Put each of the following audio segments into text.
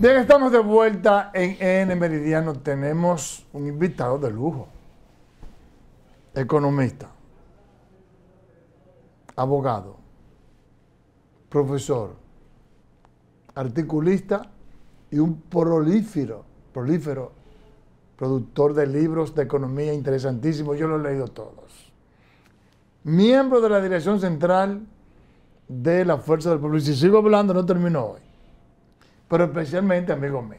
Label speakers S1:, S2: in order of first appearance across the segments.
S1: Bien, estamos de vuelta en N Meridiano. Tenemos un invitado de lujo. Economista. Abogado. Profesor. Articulista y un prolífero, prolífero productor de libros de economía interesantísimo, Yo lo he leído todos. Miembro de la Dirección Central de la Fuerza del Pueblo. Y si sigo hablando, no termino hoy pero especialmente amigos míos.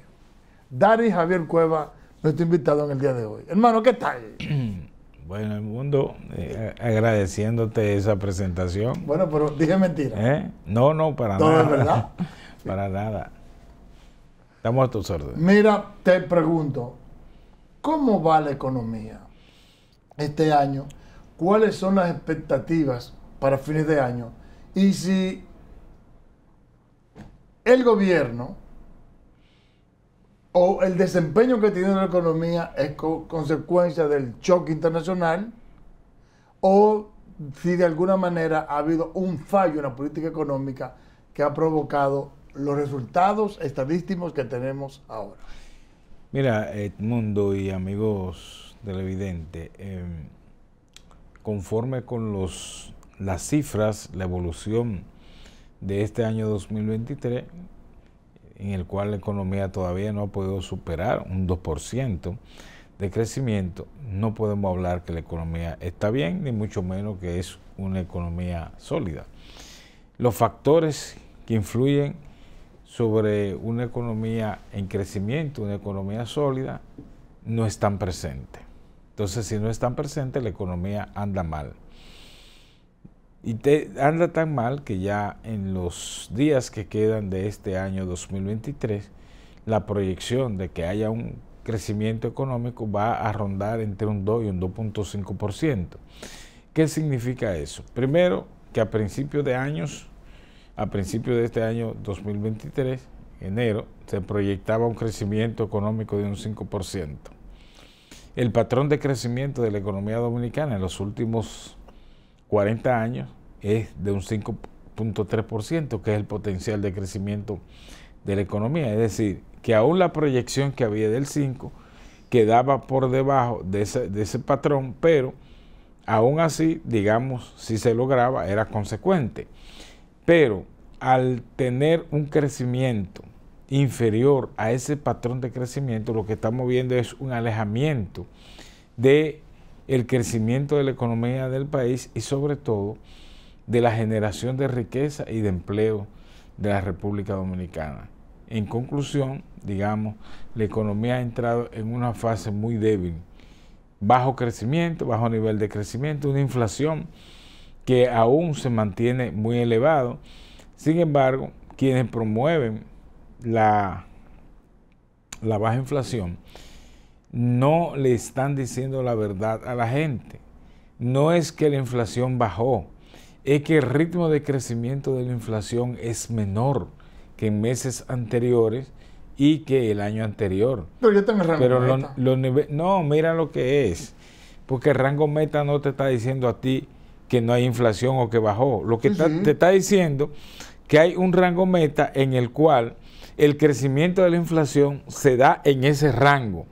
S1: Dari Javier Cueva, nuestro invitado en el día de hoy. Hermano, ¿qué tal?
S2: Bueno, el mundo, eh, agradeciéndote esa presentación.
S1: Bueno, pero dije mentira.
S2: ¿Eh? No, no, para nada. No es verdad. para nada. Estamos a tus órdenes. Mira,
S1: te pregunto, ¿cómo va la economía este año? ¿Cuáles son las expectativas para fines de año? Y si el gobierno o el desempeño que tiene la economía es consecuencia del choque internacional, o si de alguna manera ha habido un fallo en la política económica que ha provocado los resultados estadísticos que tenemos ahora.
S2: Mira, Edmundo y amigos del Evidente, em, conforme con los, las cifras, la evolución de este año 2023, en el cual la economía todavía no ha podido superar un 2% de crecimiento, no podemos hablar que la economía está bien, ni mucho menos que es una economía sólida. Los factores que influyen sobre una economía en crecimiento, una economía sólida, no están presentes. Entonces, si no están presentes, la economía anda mal. Y anda tan mal que ya en los días que quedan de este año 2023, la proyección de que haya un crecimiento económico va a rondar entre un 2 y un 2.5%. ¿Qué significa eso? Primero, que a principios de años, a principios de este año 2023, enero, se proyectaba un crecimiento económico de un 5%. El patrón de crecimiento de la economía dominicana en los últimos 40 años es de un 5.3%, que es el potencial de crecimiento de la economía. Es decir, que aún la proyección que había del 5 quedaba por debajo de ese, patrón, pero aún así, digamos, si se lograba, era consecuente. Pero al tener un crecimiento inferior a ese patrón de crecimiento, lo que estamos viendo es un alejamiento de el crecimiento de la economía del país y sobre todo de la generación de riqueza y de empleo de la República Dominicana. En conclusión, digamos, la economía ha entrado en una fase muy débil, bajo crecimiento, bajo nivel de crecimiento, una inflación que aún se mantiene muy elevado. Sin embargo, quienes promueven la, la baja inflación no le están diciendo la verdad a la gente. No es que la inflación bajó, es que el ritmo de crecimiento de la inflación es menor que en meses anteriores y que el año anterior.
S1: Pero yo tengo rango Pero
S2: no, mira lo que es. Porque el rango meta no te está diciendo a ti que no hay inflación o que bajó. Lo que te está diciendo que hay un rango meta en el cual el crecimiento de la inflación se da en ese rango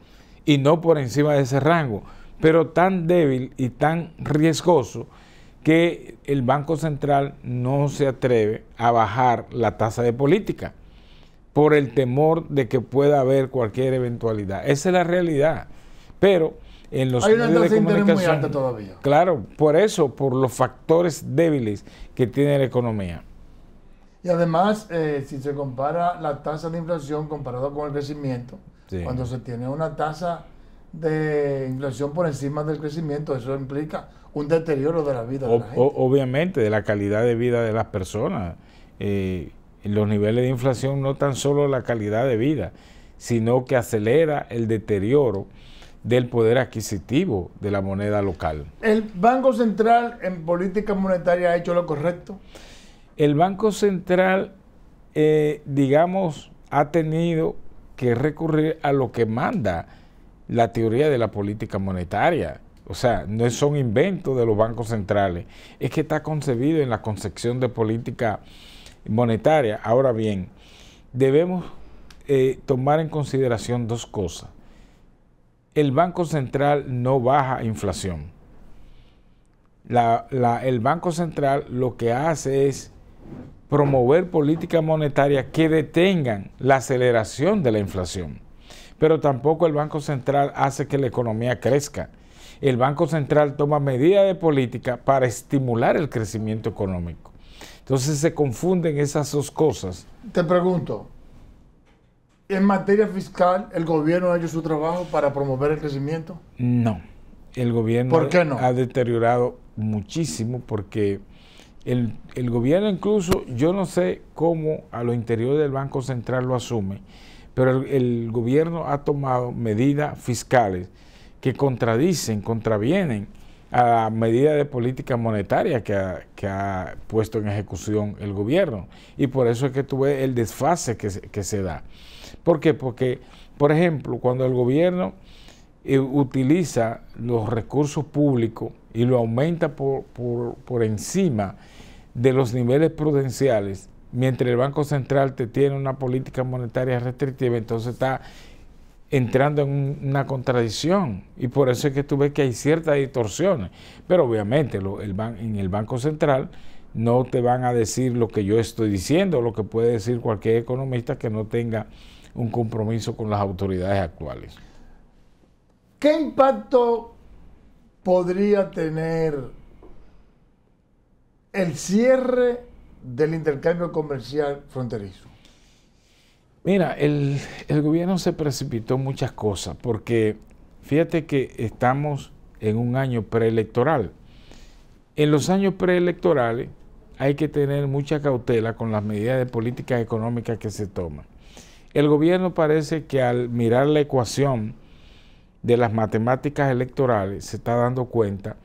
S2: y no por encima de ese rango, pero tan débil y tan riesgoso que el Banco Central no se atreve a bajar la tasa de política por el temor de que pueda haber cualquier eventualidad. Esa es la realidad. Pero en los Hay de comunicación muy alta todavía. Claro, por eso, por los factores débiles que tiene la economía.
S1: Y además, eh, si se compara la tasa de inflación comparado con el crecimiento, cuando se tiene una tasa de inflación por encima del crecimiento, eso implica un deterioro de la vida. de la gente.
S2: obviamente, de la calidad de vida de las personas. Eh, los niveles de inflación no tan solo la calidad de vida, sino que acelera el deterioro del poder adquisitivo de la moneda local. ¿El Banco Central en política monetaria ha hecho lo correcto? El Banco Central, eh, digamos, ha tenido que recurrir a lo que manda la teoría de la política monetaria, o sea, no son inventos de los bancos centrales, es que está concebido en la concepción de política monetaria. Ahora bien, debemos eh, tomar en consideración dos cosas. El Banco Central no baja inflación. el Banco Central lo que hace es promover políticas monetarias que detengan la aceleración de la inflación. Pero tampoco el Banco Central hace que la economía crezca el Banco Central toma medidas de política para estimular el crecimiento económico. Entonces se confunden esas dos cosas.
S1: Te pregunto, ¿en materia fiscal el gobierno ha hecho su trabajo para promover el crecimiento?
S2: No, el gobierno ha deteriorado muchísimo porque el, gobierno incluso, yo no sé cómo a lo interior del Banco Central lo asume, pero el, gobierno ha tomado medidas fiscales que contradicen, contravienen a medida de política monetaria que ha, puesto en ejecución el gobierno. Y por eso es que tuve el desfase que se, da. ¿Por qué? Porque, por ejemplo, cuando el gobierno eh, utiliza los recursos públicos y lo aumenta por, por encima de los niveles prudenciales, mientras el Banco Central te tiene una política monetaria restrictiva, entonces está entrando en una contradicción y por eso es que tú ves que hay ciertas distorsiones. Pero obviamente el en el Banco Central no te van a decir lo que yo estoy diciendo, lo que puede decir cualquier economista que no tenga un compromiso con las autoridades actuales.
S1: ¿Qué impacto podría tener el cierre del intercambio comercial fronterizo?
S2: Mira, el, gobierno se precipitó muchas cosas, porque fíjate que estamos en un año preelectoral. En los años preelectorales hay que tener mucha cautela con las medidas de políticas económicas que se toman. El gobierno parece que al mirar la ecuación de las matemáticas electorales se está dando cuenta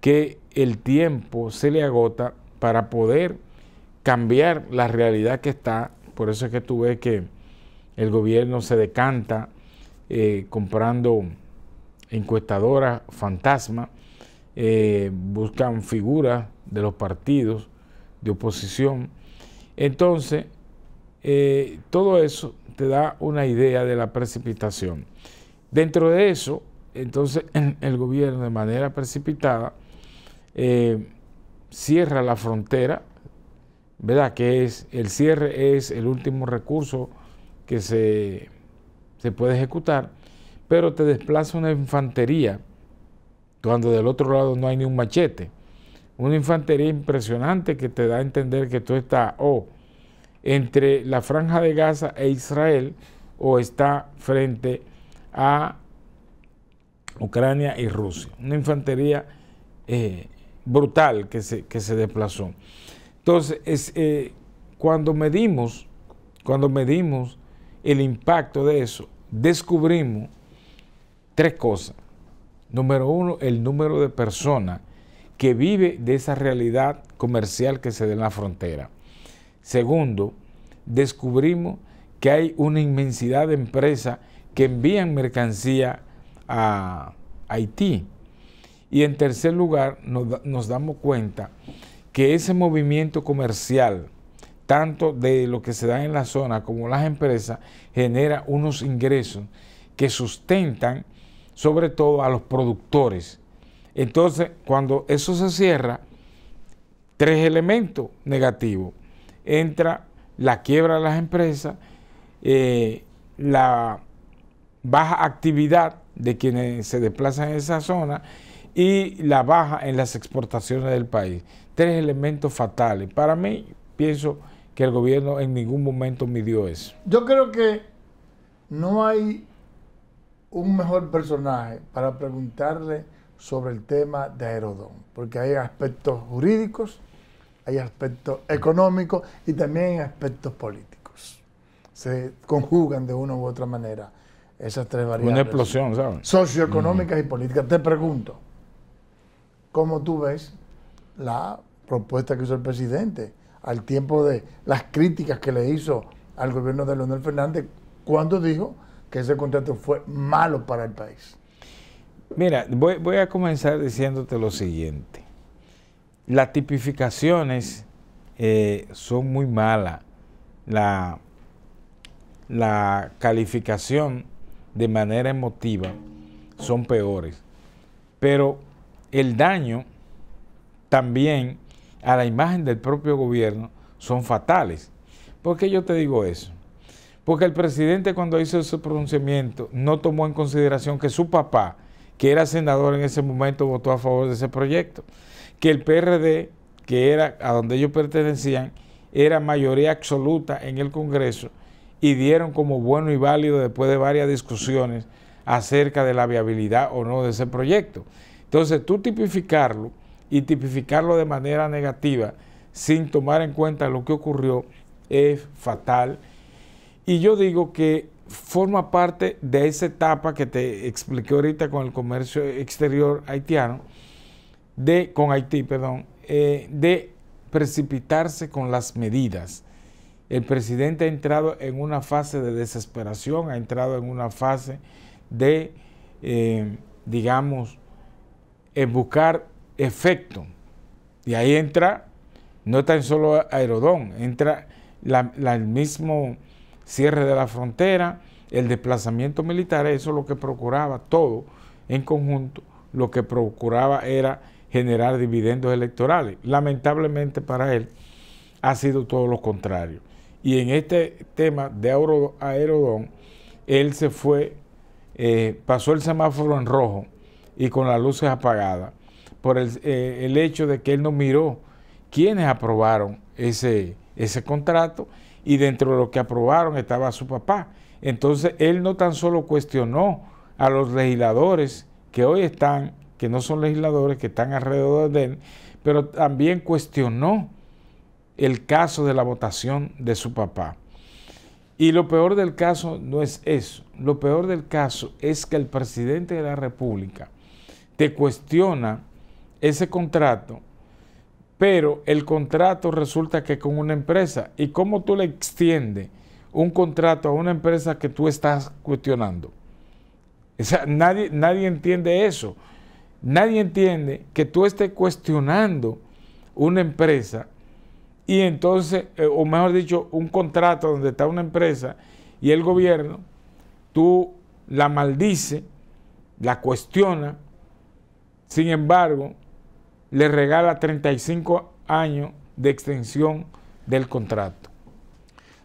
S2: que el tiempo se le agota para poder cambiar la realidad que está por eso es que tú ves que el gobierno se decanta eh, comprando encuestadoras fantasma, eh, buscan figuras de los partidos de oposición. Entonces, eh, todo eso te da una idea de la precipitación. Dentro de eso, entonces el gobierno de manera precipitada cierra la frontera ¿verdad? Que es, el cierre es el último recurso que se, puede ejecutar, pero te desplaza una infantería cuando del otro lado no hay ni un machete. Una infantería impresionante que te da a entender que tú estás o entre la franja de Gaza e Israel o está frente a Ucrania y Rusia. Una infantería eh, brutal que que se desplazó. Entonces, eh, cuando medimos, cuando medimos el impacto de eso, descubrimos tres cosas. Número uno, el número de personas que vive de esa realidad comercial que se da en la frontera. Segundo, descubrimos que hay una inmensidad de empresas que envían mercancía a Haití. Y en tercer lugar, nos damos cuenta que ese movimiento comercial, tanto de lo que se da en la zona como las empresas, genera unos ingresos que sustentan sobre todo a los productores. Entonces, cuando eso se cierra, tres elementos negativos. Entra la quiebra de las empresas, eh, la baja actividad de quienes se desplazan en esa zona y la baja en las exportaciones del país tres elementos fatales. Para mí, pienso que el gobierno en ningún momento midió eso.
S1: Yo creo que no hay un mejor personaje para preguntarle sobre el tema de Aerodón, porque hay aspectos jurídicos, hay aspectos económicos y también aspectos políticos. Se conjugan de una u otra manera esas tres variables. Una explosión, ¿sabes? Socioeconómicas mm. y políticas. Te pregunto, ¿cómo tú ves la propuesta que hizo el presidente, al tiempo de las críticas que le hizo al gobierno de Leonel Fernández cuando dijo que ese contrato fue malo para el país.
S2: Mira, voy, a comenzar diciéndote lo siguiente. Las tipificaciones eh, son muy malas. La, la calificación de manera emotiva son peores. Pero el daño también a la imagen del propio gobierno son fatales. ¿Por qué yo te digo eso? Porque el presidente cuando hizo su pronunciamiento no tomó en consideración que su papá, que era senador en ese momento, votó a favor de ese proyecto, que el PRD, que era a donde ellos pertenecían, era mayoría absoluta en el Congreso y dieron como bueno y válido después de varias discusiones acerca de la viabilidad o no de ese proyecto. Entonces, tú tipificarlo y tipificarlo de manera negativa sin tomar en cuenta lo que ocurrió es fatal. Y yo digo que forma parte de esa etapa que te expliqué ahorita con el comercio exterior haitiano, de, con Haití, perdón, eh, de precipitarse con las medidas. El presidente ha entrado en una fase de desesperación, ha entrado en una fase de, eh, digamos, buscar efecto. Y ahí entra no tan solo Aerodón, entra el mismo cierre de la frontera, el desplazamiento militar, eso lo que procuraba todo en conjunto, lo que procuraba era generar dividendos electorales. Lamentablemente para él ha sido todo lo contrario. Y en este tema de Aerodón, él se fue, eh, pasó el semáforo en rojo y con las luces apagadas, por eh, el, hecho de que él no miró quiénes aprobaron ese, ese contrato y dentro de lo que aprobaron estaba su papá. Entonces él no tan solo cuestionó a los legisladores que hoy están, que no son legisladores, que están alrededor de él, pero también cuestionó el caso de la votación de su papá. Y lo peor del caso no es eso, lo peor del caso es que el presidente de la República te cuestiona ese contrato, pero el contrato resulta que con una empresa. ¿Y cómo tú le extiendes un contrato a una empresa que tú estás cuestionando? O sea, nadie, nadie entiende eso. Nadie entiende que tú estés cuestionando una empresa y entonces, eh, o mejor dicho, un contrato donde está una empresa y el gobierno, tú la maldice, la cuestiona, sin embargo, le regala 35 años de extensión del contrato.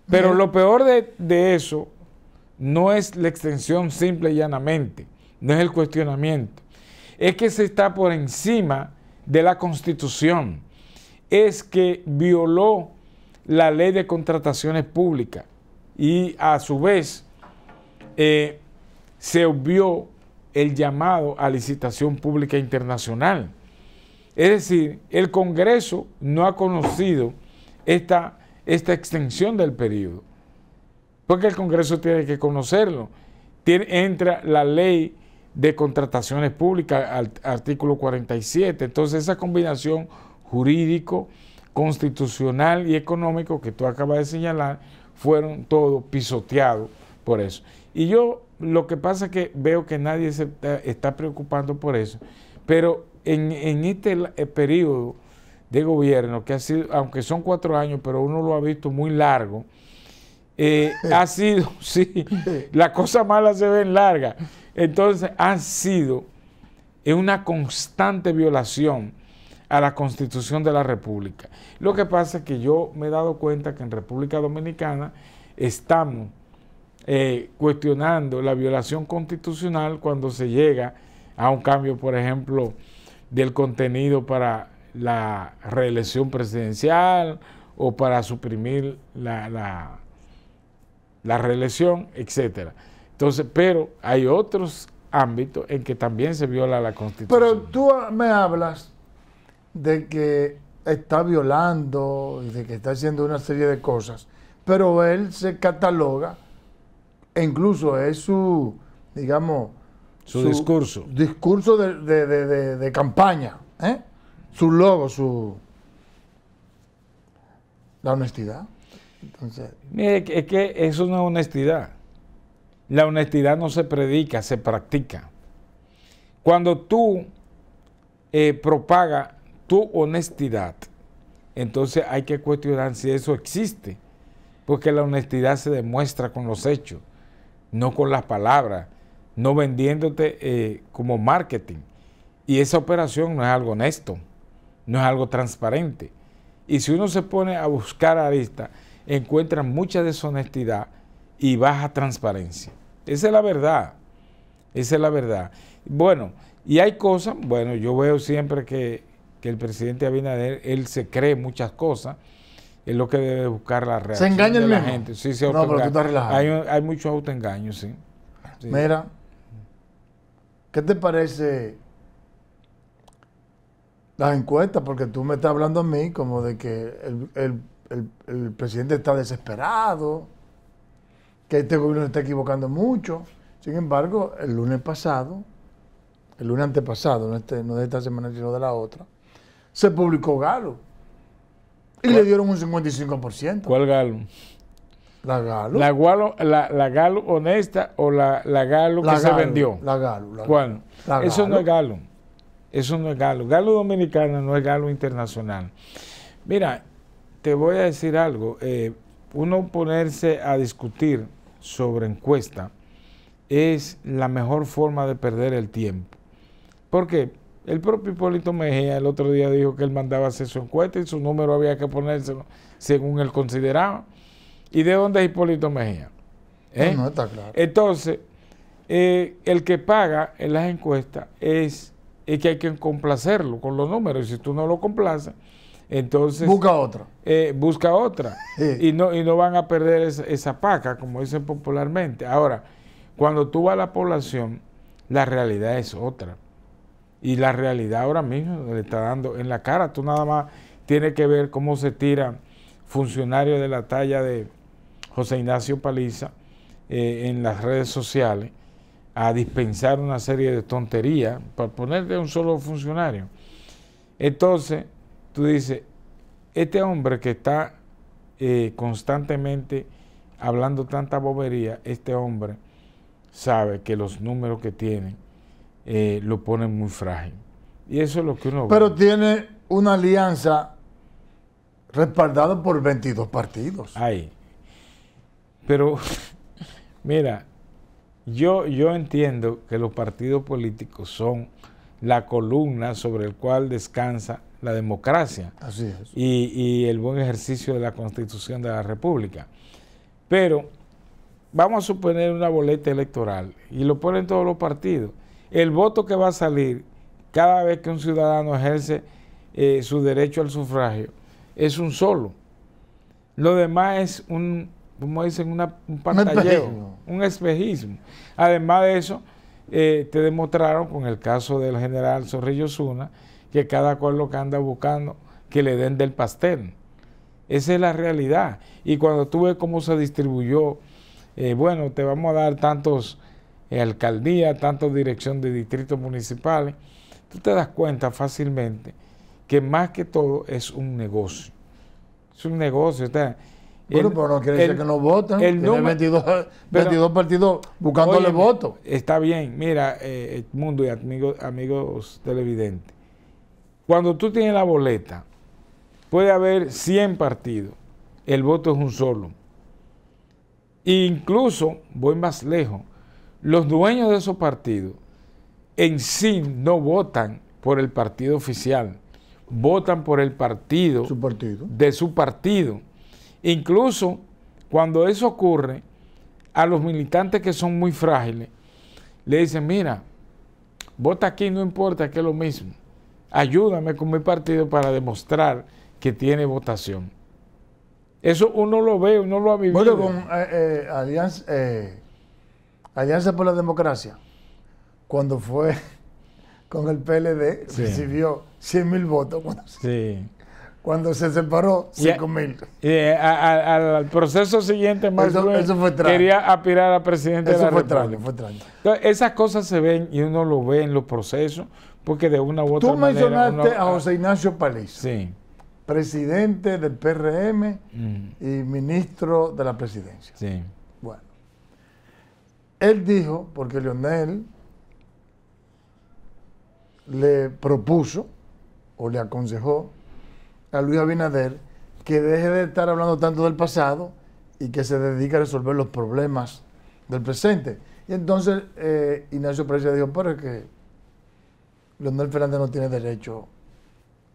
S2: Pero lo peor de, eso no es la extensión simple y llanamente, no es el cuestionamiento, es que se está por encima de la constitución, es que violó la ley de contrataciones públicas y a su vez eh, se obvió el llamado a licitación pública internacional. Es decir, el Congreso no ha conocido esta, esta extensión del periodo, porque el Congreso tiene que conocerlo. entra la ley de contrataciones públicas, al, artículo 47, entonces esa combinación jurídico, constitucional y económico que tú acabas de señalar, fueron todos pisoteados por eso. Y yo lo que pasa es que veo que nadie se está, está preocupando por eso, pero en, este eh, periodo de gobierno, que ha sido, aunque son cuatro años, pero uno lo ha visto muy largo, eh, ha sido, sí, la cosa mala se ven larga, Entonces, ha sido una constante violación a la Constitución de la República. Lo que pasa es que yo me he dado cuenta que en República Dominicana estamos eh, cuestionando la violación constitucional cuando se llega a un cambio, por ejemplo, del contenido para la reelección presidencial o para suprimir la, la, la reelección, etc. Entonces, pero hay otros ámbitos en que también se viola la Constitución.
S1: Pero tú me hablas de que está violando, de que está haciendo una serie de cosas, pero él se cataloga, e incluso es su, digamos, su, discurso. Discurso de, campaña, ¿eh? su logo, su... La honestidad.
S2: Entonces... Mire, es que eso no es honestidad. La honestidad no se predica, se practica. Cuando tú eh, propagas tu honestidad, entonces hay que cuestionar si eso existe, porque la honestidad se demuestra con los hechos, no con las palabras, no vendiéndote eh, como marketing. Y esa operación no es algo honesto, no es algo transparente. Y si uno se pone a buscar aristas, encuentra mucha deshonestidad y baja transparencia. Esa es la verdad. Esa es la verdad. Bueno, y hay cosas, bueno, yo veo siempre que, que el presidente Abinader, él se cree muchas cosas, es lo que debe buscar la realidad. Se engaña la gente. se no, pero tú estás relajado. Hay, muchos autoengaños, sí. Mira,
S1: ¿Qué te parece las encuestas? Porque tú me estás hablando a mí como de que el, presidente está desesperado, que este gobierno está equivocando mucho. Sin embargo, el lunes pasado, el lunes antepasado, este, no, de esta semana sino de la otra, se publicó Galo. Y le dieron un 55%. ¿Cuál Galo?
S2: La Galo. La, la, honesta o la, la Galo que se vendió. La
S1: Galo. eso no es
S2: Galo. Eso no es Galo. Galo dominicano no es Galo internacional. Mira, te voy a decir algo. Eh, uno ponerse a discutir sobre encuesta es la mejor forma de perder el tiempo. Porque el propio Hipólito Mejía el otro día dijo que él mandaba hacer su encuesta y su número había que ponérselo según él consideraba. ¿Y de dónde es Hipólito Mejía?
S1: No, ¿Eh? está claro.
S2: Entonces, eh, el que paga en las encuestas es, que hay que complacerlo con los números. Y Si tú no lo complaces, entonces... Busca otra. Eh, busca otra. Y, no, y no van a perder esa, esa paca, como dicen popularmente. Ahora, cuando tú vas a la población, la realidad es otra. Y la realidad ahora mismo le está dando en la cara. Tú nada más tienes que ver cómo se tiran funcionarios de la talla de José Ignacio Paliza eh, en las redes sociales a dispensar una serie de tonterías para ponerle a un solo funcionario. Entonces, tú dices, este hombre que está eh, constantemente hablando tanta bobería, este hombre sabe que los números que tiene eh, lo ponen muy frágil. Y eso es lo que uno Pero
S1: tiene una alianza respaldada por 22 partidos.
S2: Ahí. Pero, mira, yo, yo entiendo que los partidos políticos son la columna sobre el cual descansa la democracia Y, el buen ejercicio de la constitución de la República. Pero vamos a suponer una boleta electoral y lo ponen todos los partidos. El voto que va a salir cada vez que un ciudadano ejerce eh, su derecho al sufragio es un solo. Lo demás es un, como dicen, un pantallero, un espejismo. Además de eso, eh, te demostraron con el caso del general Zorrillo Zuna que cada cual lo que anda buscando que le den del pastel. Esa es la realidad. Y cuando tú ves cómo se distribuyó, eh, bueno, te vamos a dar tantos eh, alcaldías, tantos direcciones de distritos municipales, tú te das cuenta fácilmente que más que todo es un negocio. Es un negocio. O sea, bueno, pero no quiere decir que no voten. El 22, partidos buscándole voto Está bien, mira, eh, mundo y amigos, amigos televidentes. Cuando tú tienes la boleta, puede haber 100 partidos, el voto es un solo. E incluso, voy más lejos, los dueños de esos partidos en sí no votan por el partido oficial, votan por el partido. de su partido. Incluso cuando eso ocurre, a los militantes que son muy frágiles, le dicen, mira, vota aquí, no importa, que es lo mismo. Ayúdame con mi partido para demostrar que tiene votación. Eso uno lo ve, uno lo ha vivido. Bueno,
S1: con eh, eh, Alianza, eh, Alianza, por la Democracia, cuando fue
S2: con
S1: el PLD, recibió 100 mil votos. Sí. Cuando se separó, 5 mil.
S2: Y, eh, al proceso siguiente, Mark eso, quería aspirar a presidente eso de la fue Eso fue traje. esas cosas se ven y uno lo ve en los procesos, porque de una u otra manera... Tú mencionaste a ah. José
S1: Ignacio Paliza. Sí. Presidente del PRM mm. y ministro de la presidencia. Sí. Bueno. Él dijo, porque Leonel le propuso o le aconsejó a Luis Abinader que deje de estar hablando tanto del pasado y que se dedique a resolver los problemas del presente. Y entonces eh, Ignacio Pérez dijo, pero es que Leonel Fernández no tiene derecho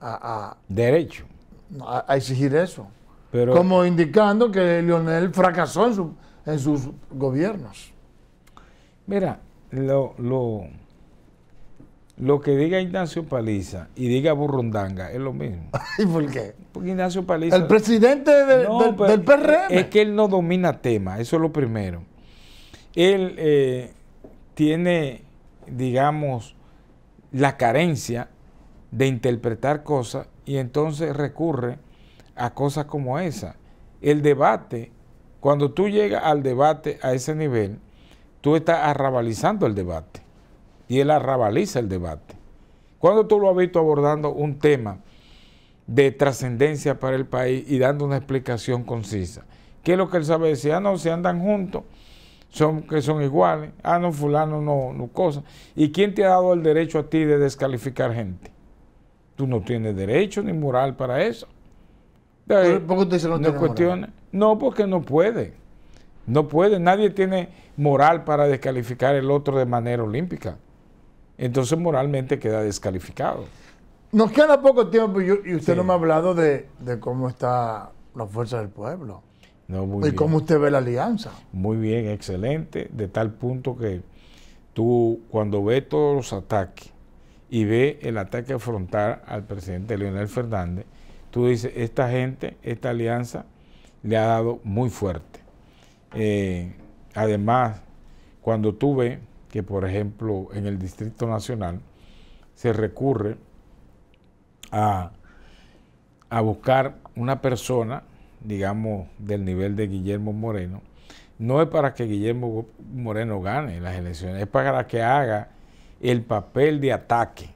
S1: a...
S2: derecho. A, exigir eso. Pero, Como
S1: indicando que Leonel fracasó en, en sus gobiernos.
S2: Mira, lo lo que diga Ignacio Paliza y diga Burrundanga es lo mismo. ¿Y por qué? Porque Ignacio Paliza. El presidente del, del, PRM. Es que él no domina tema, eso es lo primero. Él eh, tiene, digamos, la carencia de interpretar cosas y entonces recurre a cosas como esa. El debate, cuando tú llegas al debate a ese nivel, tú estás arrabalizando el debate y él arrabaliza el debate. Cuando tú lo has visto abordando un tema de trascendencia para el país y dando una explicación concisa? ¿Qué es lo que él sabe decir? Ah, no, se andan juntos, son, que son iguales. Ah, no, fulano no, no cosa. ¿Y quién te ha dado el derecho a ti de descalificar gente? Tú no tienes derecho ni moral para eso. ¿Por no No, porque no puede. No puede. Nadie tiene moral para descalificar el otro de manera olímpica entonces moralmente queda descalificado. Nos queda
S1: poco tiempo y usted no me ha hablado de, cómo está la fuerza del pueblo.
S2: No, muy ¿Y cómo usted ve la alianza? Muy bien, excelente, de tal punto que tú cuando ves todos los ataques y ve el ataque afrontar al presidente Leonel Fernández, tú dices, esta gente, esta alianza le ha dado muy fuerte. Eh, además, cuando tú ves que por ejemplo en el Distrito Nacional se recurre a, a buscar una persona, digamos, del nivel de Guillermo Moreno, no es para que Guillermo Moreno gane las elecciones, es para que haga el papel de ataque.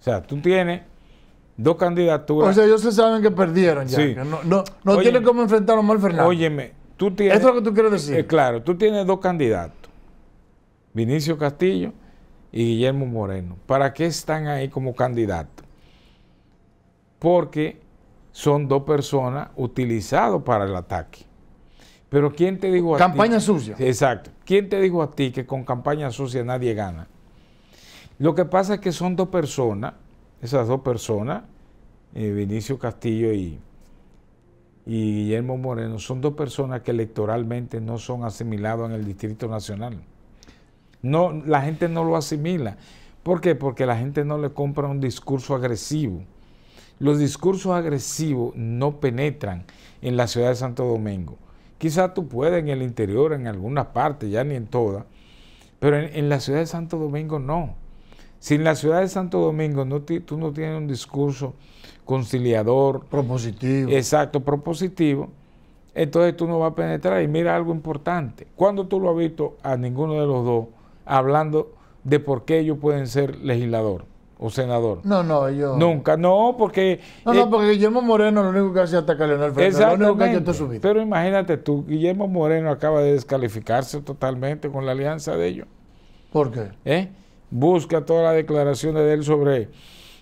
S2: O sea, tú tienes dos candidaturas. O sea, ellos se saben que perdieron ya. no, no, no tienen cómo enfrentar a Omar Fernández. Óyeme, tú tienes. Eso es lo que tú quieres decir. Eh, claro, tú tienes dos candidatos. Vinicio Castillo y Guillermo Moreno. ¿Para qué están ahí como candidatos? Porque son dos personas utilizadas para el ataque. Pero ¿quién te dijo a campaña ti? Campaña sucia. Exacto. ¿Quién te dijo a ti que con campaña sucia nadie gana? Lo que pasa es que son dos personas, esas dos personas, eh, Vinicio Castillo y, y Guillermo Moreno, son dos personas que electoralmente no son asimilados en el Distrito Nacional. No, la gente no lo asimila. ¿Por qué? Porque la gente no le compra un discurso agresivo. Los discursos agresivos no penetran en la ciudad de Santo Domingo. Quizás tú puedas en el interior, en alguna parte, ya ni en todas, pero en, la ciudad de Santo Domingo no. Si en la ciudad de Santo Domingo tú no tienes un discurso conciliador, propositivo. Exacto, propositivo, entonces tú no vas a penetrar. Y mira algo importante, cuando tú lo has visto a ninguno de los dos hablando de por qué ellos pueden ser legislador o senador.
S1: No, no, yo. Nunca,
S2: no, porque. No, no, eh, porque Guillermo Moreno lo único que hace hasta atacar Leonel Fernández. Lo único Pero imagínate tú, Guillermo Moreno acaba de descalificarse totalmente con la alianza de ellos. ¿Por qué? ¿Eh? Busca todas las declaraciones de él sobre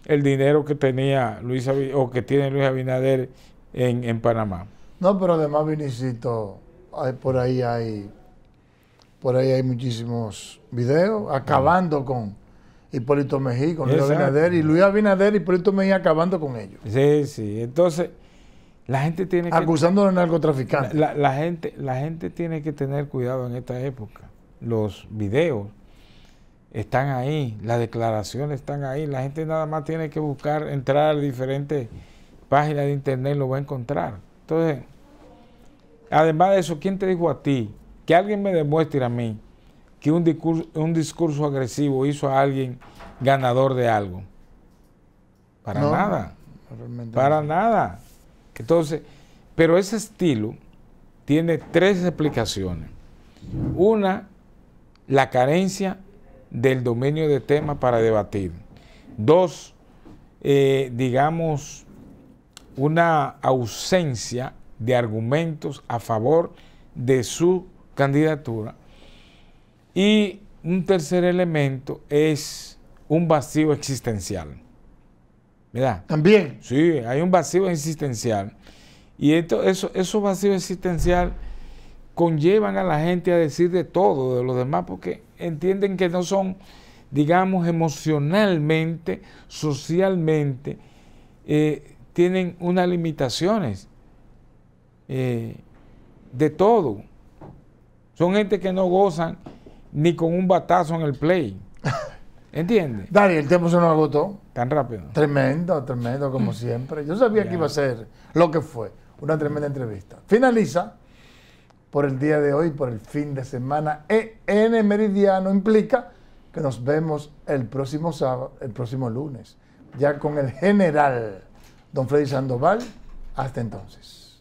S2: el dinero que tenía Luis o que tiene Luis Abinader en, Panamá.
S1: No, pero además, Vinicito, hay, por ahí hay por ahí hay muchísimos videos acabando con Hipólito Mejía, con Luis Abinader y Luis Abinader y Hipólito Mejía
S2: acabando con ellos. Sí, sí. Entonces, la gente tiene que. Acusando de narcotraficantes. La, gente, la gente tiene que tener cuidado en esta época. Los videos están ahí, las declaraciones están ahí. La gente nada más tiene que buscar, entrar a diferentes páginas de internet y lo va a encontrar. Entonces, además de eso, ¿quién te dijo a ti que alguien me demuestre a mí que un discurso, un discurso agresivo hizo a alguien ganador de algo.
S1: Para nada.
S2: Para nada. Entonces, pero ese estilo tiene tres explicaciones. Una, la carencia del dominio de tema para debatir. Dos, eh, digamos, una ausencia de argumentos a favor de su candidatura. Y un tercer elemento es un vacío existencial. ¿Verdad? También. Sí, hay un vacío existencial. Y esto, esos vacíos existencial conllevan a la gente a decir de todo, de los demás, porque entienden que no son, digamos, emocionalmente, socialmente, eh, tienen unas limitaciones eh, de todo. Son gente que no gozan ni con un batazo en el play. ¿Entiendes? Dani, el tiempo se nos agotó. Tan rápido. Tremendo,
S1: tremendo, como siempre. Yo sabía que iba a ser lo que fue, una tremenda entrevista. Finaliza por el día de hoy, por el fin de semana. EN Meridiano implica que nos vemos el próximo sábado, el próximo lunes, ya con el general don Freddy Sandoval. Hasta entonces.